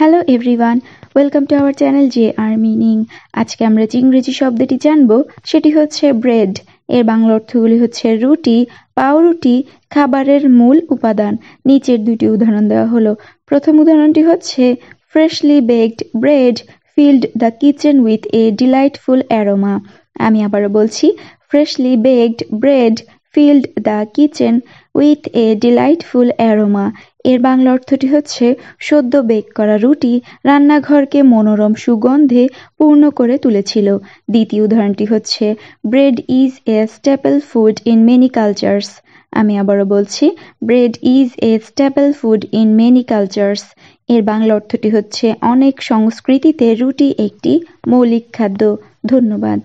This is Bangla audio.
hello everyone welcome to our channel J R meaning আজকে আমরা যে ইংরেজি শব্দটি জানব সেটি হচ্ছে ব্রেড এর বাংলা অর্থগুলি হচ্ছে রুটি পাউরুটি খাবারের মূল উপাদান নিচের দুটি উদাহরণ দেওয়া হলো প্রথম উদাহরণটি হচ্ছে freshly baked bread filled the kitchen with a delightful aroma আমি আবারও বলছি freshly baked bread filled the kitchen with a delightful aroma এর বাংলা অর্থটি হচ্ছে সদ্য বেক করা রুটি রান্নাঘরকে মনোরম সুগন্ধে পূর্ণ করে তুলেছিল দ্বিতীয় উদাহরণটি হচ্ছে bread is a staple food in many cultures আমি আবারও বলছি bread is a staple food in many cultures এর বাংলা অর্থটি হচ্ছে অনেক সংস্কৃতিতে রুটি একটি মৌলিক খাদ্য ধন্যবাদ